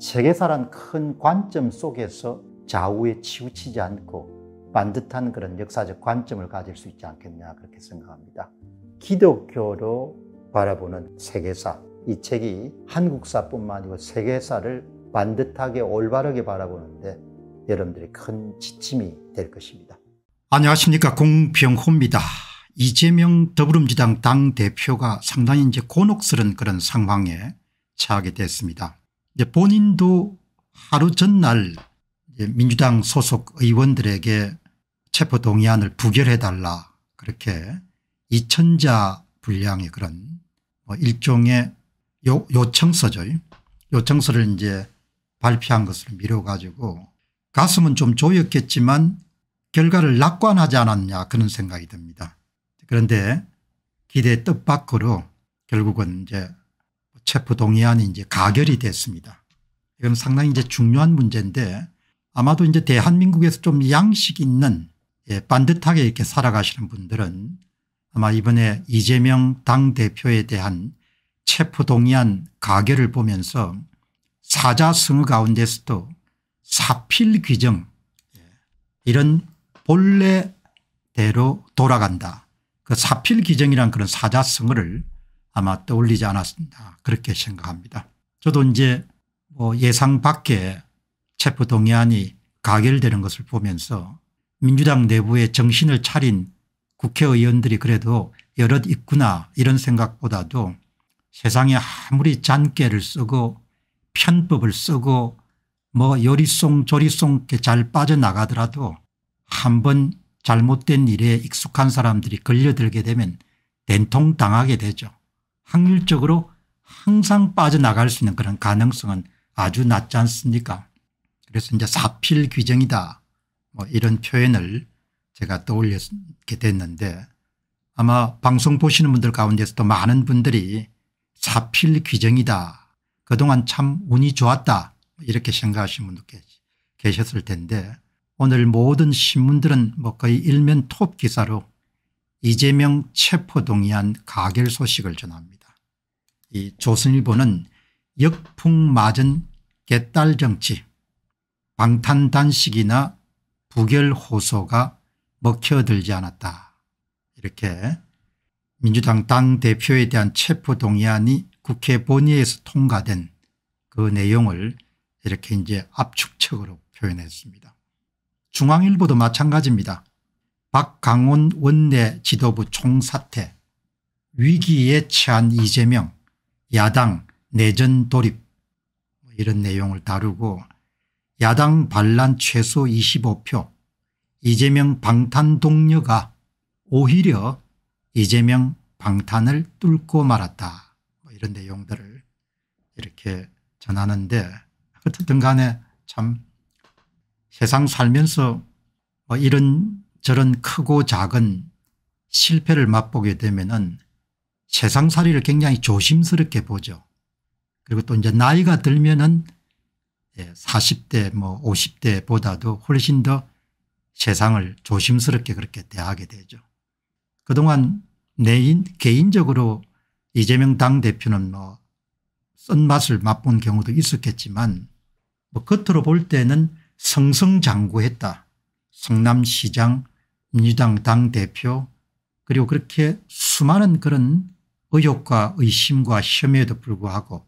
세계사란 큰 관점 속에서 좌우에 치우치지 않고 반듯한 그런 역사적 관점을 가질 수 있지 않겠냐 그렇게 생각합니다. 기독교로 바라보는 세계사 이 책이 한국사뿐만 아니고 세계사를 반듯하게 올바르게 바라보는데 여러분들이 큰 지침이 될 것입니다. 안녕하십니까 공병호입니다. 이재명 더불어민주당 당대표가 상당히 이제 곤혹스런 그런 상황에 처하게 됐습니다. 이제 본인도 하루 전날 민주당 소속 의원들에게 체포동의안을 부결해달라 그렇게 2천자 분량의 그런 뭐 일종의 요, 요청서죠. 요청서를 이제 발표한 것을 미뤄가지고 가슴은 좀 조였겠지만 결과를 낙관하지 않았냐 그런 생각이 듭니다. 그런데 기대 뜻밖으로 결국은 이제 체포동의안이 이제 가결이 됐습니다. 이건 상당히 이제 중요한 문제인데 아마도 이제 대한민국에서 좀 양식 있는 예, 반듯하게 이렇게 살아가시는 분들은 아마 이번에 이재명 당대표에 대한 체포동의안 가결을 보면서 사자성어 가운데서도 사필귀정 예, 이런 본래대로 돌아간다. 그 사필귀정이란 그런 사자성어를 아마 떠올리지 않았습니다. 그렇게 생각합니다. 저도 이제 뭐 예상 밖에 체포동의안이 가결되는 것을 보면서 민주당 내부의 정신을 차린 국회의원들이 그래도 여럿 있구나 이런 생각보다도 세상에 아무리 잔깨를 쓰고 편법을 쓰고 뭐 요리송 조리송 잘 빠져나가더라도 한번 잘못된 일에 익숙한 사람들이 걸려들게 되면 된통 당하게 되죠. 확률적으로 항상 빠져나갈 수 있는 그런 가능성은 아주 낮지 않습니까 그래서 이제 사필 규정이다 뭐 이런 표현을 제가 떠올렸게 됐는데 아마 방송 보시는 분들 가운데서도 많은 분들이 사필 규정이다 그동안 참 운이 좋았다 이렇게 생각하시는 분도 계셨을 텐데 오늘 모든 신문들은 뭐 거의 일면 톱 기사로 이재명 체포동의안 가결 소식을 전합니다. 이 조선일보는 역풍 맞은 개딸 정치 방탄 단식이나 부결 호소가 먹혀들지 않았다. 이렇게 민주당 당대표에 대한 체포동의안이 국회 본의에서 통과된 그 내용을 이렇게 이제 압축적으로 표현했습니다. 중앙일보도 마찬가지입니다. 박강훈 원내 지도부 총사퇴 위기에 처한 이재명 야당 내전 돌입 뭐 이런 내용을 다루고 야당 반란 최소 25표 이재명 방탄 동료가 오히려 이재명 방탄을 뚫고 말았다 뭐 이런 내용들을 이렇게 전하는데 어쨌든 간에 참 세상 살면서 뭐 이런 저런 크고 작은 실패를 맛보게 되면은 세상살이를 굉장히 조심스럽게 보죠. 그리고 또 이제 나이가 들면은 40대 예, 뭐 50대보다도 훨씬 더 세상을 조심스럽게 그렇게 대하게 되죠. 그동안 내인 개인적으로 이재명 당대표는 뭐 쓴맛을 맛본 경우도 있었겠지만 뭐 겉으로 볼 때는 성성장구했다. 성남시장 민주당 당대표 그리고 그렇게 수많은 그런 의혹과 의심과 혐의에도 불구하고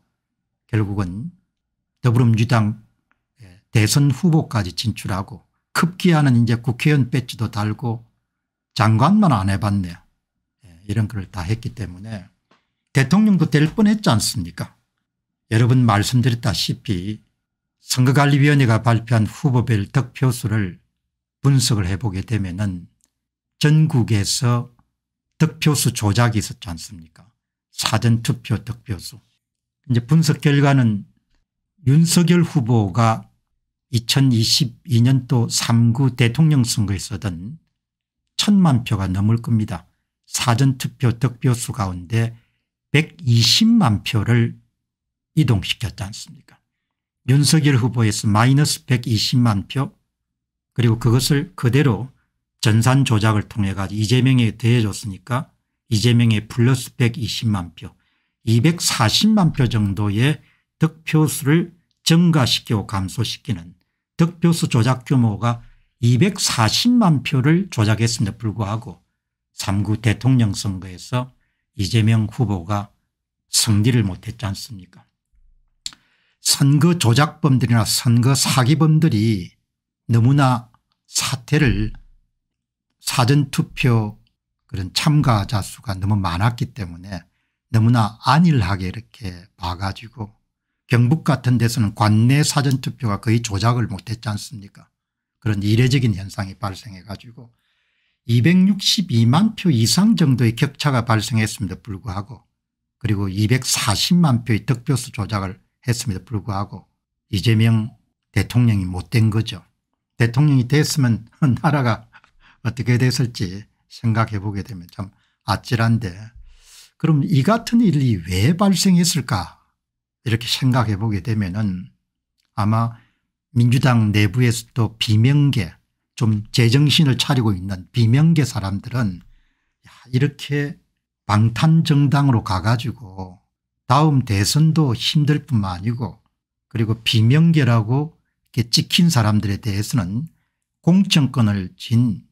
결국은 더불어민주당 예, 대선 후보까지 진출하고 급기야는 이제 국회의원 배지도 달고 장관만 안 해봤네요. 예, 이런 걸다 했기 때문에 대통령도 될 뻔했지 않습니까 여러분 말씀드렸다시피 선거관리위원회가 발표한 후보별 득표수를 분석을 해보게 되면은 전국에서 득표수 조작이 있었지 않습니까 사전투표 득표수 이제 분석 결과는 윤석열 후보가 2022년도 3구 대통령 선거에서든 천만 표가 넘을 겁니다. 사전투표 득표수 가운데 120만 표를 이동시켰지 않습니까 윤석열 후보에서 마이너스 120만 표 그리고 그것을 그대로 전산 조작을 통해 가지 이재명에 대해줬으니까 이재명의 플러스 120만 표 240만 표 정도의 득표수를 증가시키고 감소시키는 득표수 조작 규모가 240만 표를 조작했음에도 불구하고 3구 대통령 선거에서 이재명 후보가 승리를 못했지 않습니까 선거 조작범들이나 선거 사기범들이 너무나 사태를 사전투표 그런 참가자 수가 너무 많았기 때문에 너무나 안일하게 이렇게 봐가지고 경북 같은 데서는 관내 사전투표가 거의 조작을 못했지 않습니까 그런 이례적인 현상이 발생해 가지고 262만 표 이상 정도의 격차가 발생했음에도 불구하고 그리고 240만 표의 득표수 조작을 했음에도 불구하고 이재명 대통령이 못된 거죠. 대통령이 됐으면 나라가 어떻게 됐을지 생각해 보게 되면 참 아찔한데 그럼 이 같은 일이 왜 발생했을까 이렇게 생각해 보게 되면 은 아마 민주당 내부에서도 비명계 좀 제정신을 차리고 있는 비명계 사람들은 이렇게 방탄정당으로 가가지고 다음 대선도 힘들 뿐만 아니고 그리고 비명계라고 지킨 사람들에 대해서는 공천권을 진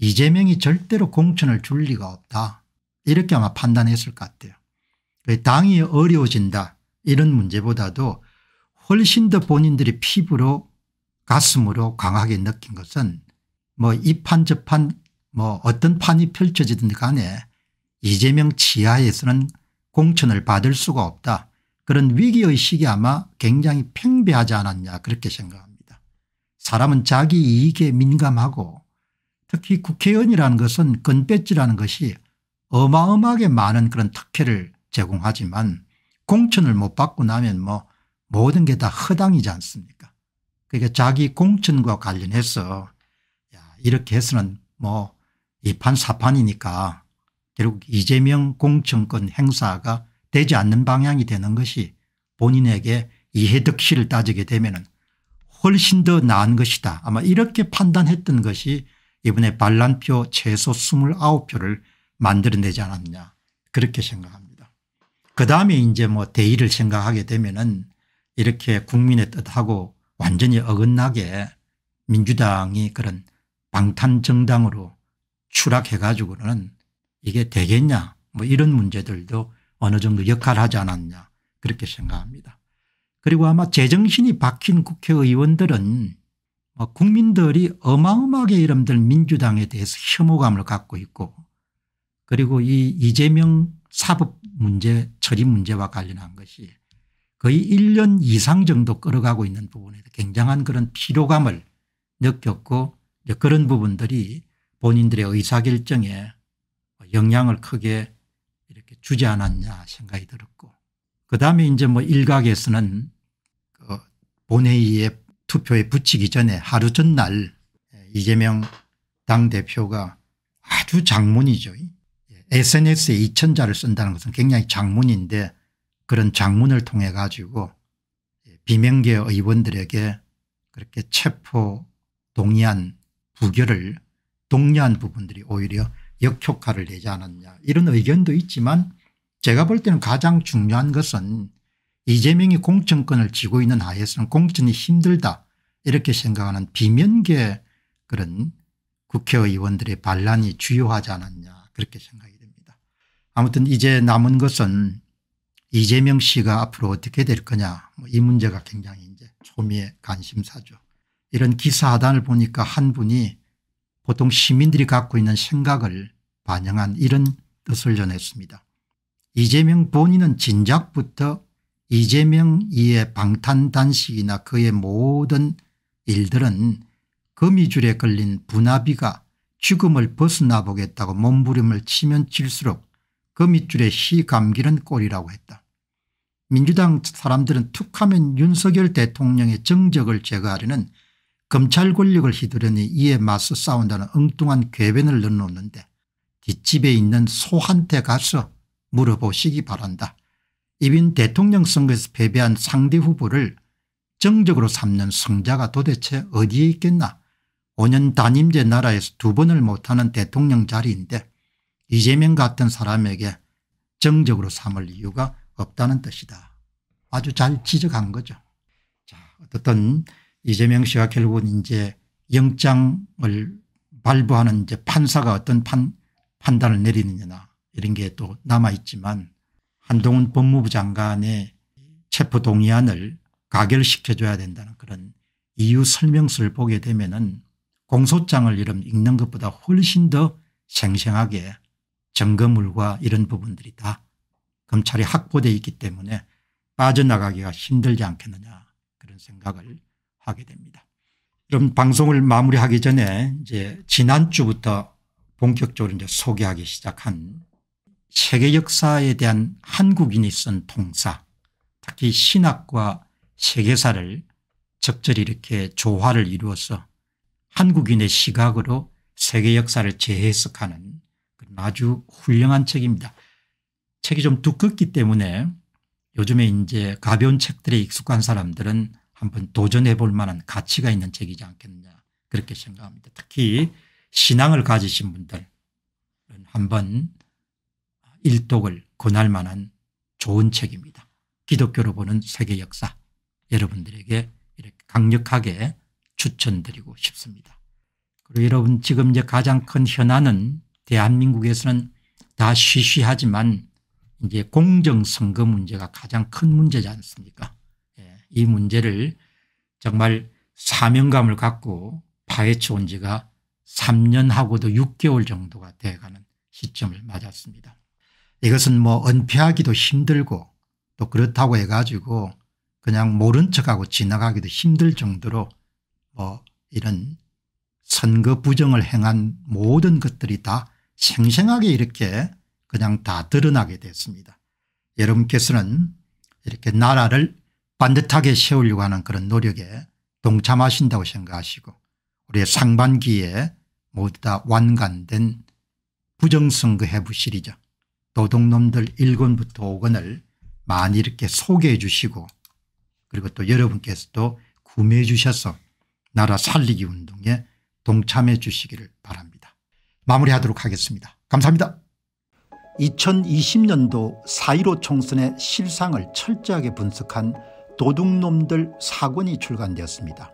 이재명이 절대로 공천을 줄 리가 없다. 이렇게 아마 판단했을 것 같아요. 그 당이 어려워진다 이런 문제보다도 훨씬 더 본인들이 피부로 가슴으로 강하게 느낀 것은 뭐이판 저판뭐 어떤 판이 펼쳐지든 간에 이재명 지하에서는 공천을 받을 수가 없다. 그런 위기의식이 아마 굉장히 팽배하지 않았냐 그렇게 생각합니다. 사람은 자기 이익에 민감하고 특히 국회의원이라는 것은 건배지라는 것이 어마어마하게 많은 그런 특혜를 제공하지만 공천을 못 받고 나면 뭐 모든 게 다 허당이지 않습니까 그러니까 자기 공천과 관련해서 이렇게 해서는 뭐 이판사판이니까 결국 이재명 공천권 행사가 되지 않는 방향이 되는 것이 본인에게 이해득실을 따지게 되면 훨씬 더 나은 것이다. 아마 이렇게 판단했던 것이 이번에 반란표 최소 29표를 만들어내지 않았냐 그렇게 생각합니다. 그 다음에 이제 뭐 대의를 생각하게 되면은 이렇게 국민의 뜻하고 완전히 어긋나게 민주당이 그런 방탄정당으로 추락해 가지고는 이게 되겠냐 뭐 이런 문제들도 어느 정도 역할을 하지 않았냐 그렇게 생각합니다. 그리고 아마 제정신이 박힌 국회의원들은 뭐 국민들이 어마어마하게 이름들 민주당에 대해서 혐오감을 갖고 있고 그리고 이 이재명 사법 문제 처리 문제와 관련한 것이 거의 1년 이상 정도 끌어가고 있는 부분에 굉장한 그런 피로감을 느꼈고 그런 부분들이 본인들의 의사결정에 영향을 크게 주지 않았냐 생각이 들었고 그다음에 이제 뭐 일각에서는 그 본회의에 투표에 붙이기 전에 하루 전날 예, 이재명 당대표가 아주 장문이죠. 예, SNS에 2천자를 쓴다는 것은 굉장히 장문인데 그런 장문을 통해 가지고 예, 비명계 의원들에게 그렇게 체포 동의안 부결을 동의한 부분들이 오히려 역효과를 내지 않았냐 이런 의견도 있지만 제가 볼 때는 가장 중요한 것은 이재명이 공천권을 쥐고 있는 하에서는 공천이 힘들다 이렇게 생각하는 비면계 그런 국회의원들의 반란이 주요하지 않았냐 그렇게 생각이 됩니다. 아무튼 이제 남은 것은 이재명 씨가 앞으로 어떻게 될 거냐 뭐 이 문제가 굉장히 이제 초미의 관심사죠. 이런 기사 하단을 보니까 한 분이 보통 시민들이 갖고 있는 생각을 반영한 이런 뜻을 전했습니다. 이재명 본인은 진작부터 이재명 이의 방탄단식이나 그의 모든 일들은 거미줄에 걸린 분화비가 죽음을 벗어나보겠다고 몸부림을 치면 칠수록 거미줄에 시 감기는 꼴이라고 했다. 민주당 사람들은 툭하면 윤석열 대통령의 정적을 제거하려는 검찰 권력을 휘두르니 이에 맞서 싸운다는 엉뚱한 궤변을 넣어놓는데 뒷집에 있는 소한테 가서 물어보시기 바란다. 이빈 대통령 선거에서 패배한 상대 후보를 정적으로 삼는 성자가 도대체 어디에 있겠나 5년 단임제 나라에서 두 번을 못하는 대통령 자리인데 이재명 같은 사람에게 정적으로 삼을 이유가 없다는 뜻이다. 아주 잘 지적한 거죠. 자 어떻든 이재명 씨가 결국은 이제 영장을 발부하는 이제 판사가 어떤 판 판단을 내리느냐 이런 게 또 남아있지만 한동훈 법무부 장관의 체포동의안을 가결시켜줘야 된다는 그런 이유 설명서를 보게 되면은 공소장을 이름 읽는 것보다 훨씬 더 생생하게 점검물과 이런 부분들이 다 검찰이 확보되어 있기 때문에 빠져나가기가 힘들지 않겠느냐 그런 생각을 하게 됩니다. 그럼 방송을 마무리하기 전에 이제 지난주부터 본격적으로 이제 소개하기 시작한 세계 역사에 대한 한국인이 쓴 통사 특히 신학과 세계사를 적절히 이렇게 조화를 이루어서 한국인의 시각으로 세계 역사를 재해석하는 아주 훌륭한 책입니다. 책이 좀 두껍기 때문에 요즘에 이제 가벼운 책들에 익숙한 사람들은 한번 도전해 볼 만한 가치가 있는 책이지 않겠느냐 그렇게 생각합니다. 특히 신앙을 가지신 분들은 한번 일독을 권할 만한 좋은 책입니다. 기독교로 보는 세계 역사 여러분들에게 이렇게 강력하게 추천드리고 싶습니다. 그리고 여러분 지금 이제 가장 큰 현안은 대한민국에서는 다 쉬쉬하지만 이제 공정선거 문제가 가장 큰 문제지 않습니까 예. 이 문제를 정말 사명감을 갖고 파헤쳐온 지가 3년하고도 6개월 정도가 돼가는 시점을 맞았습니다. 이것은 뭐 은폐하기도 힘들고 또 그렇다고 해가지고 그냥 모른 척하고 지나가기도 힘들 정도로 뭐 이런 선거 부정을 행한 모든 것들이 다 생생하게 이렇게 그냥 다 드러나게 됐습니다. 여러분께서는 이렇게 나라를 반듯하게 세우려고 하는 그런 노력에 동참하신다고 생각하시고 우리의 상반기에 모두 다 완간된 부정선거 해부 시리즈 도둑놈들 1권부터 5권을 많이 이렇게 소개해 주시고 그리고 또 여러분께서도 구매해 주셔서 나라 살리기 운동에 동참해 주시기를 바랍니다. 마무리하도록 하겠습니다. 감사합니다. 2020년도 4.15 총선의 실상을 철저하게 분석한 도둑놈들 사건이 출간되었습니다.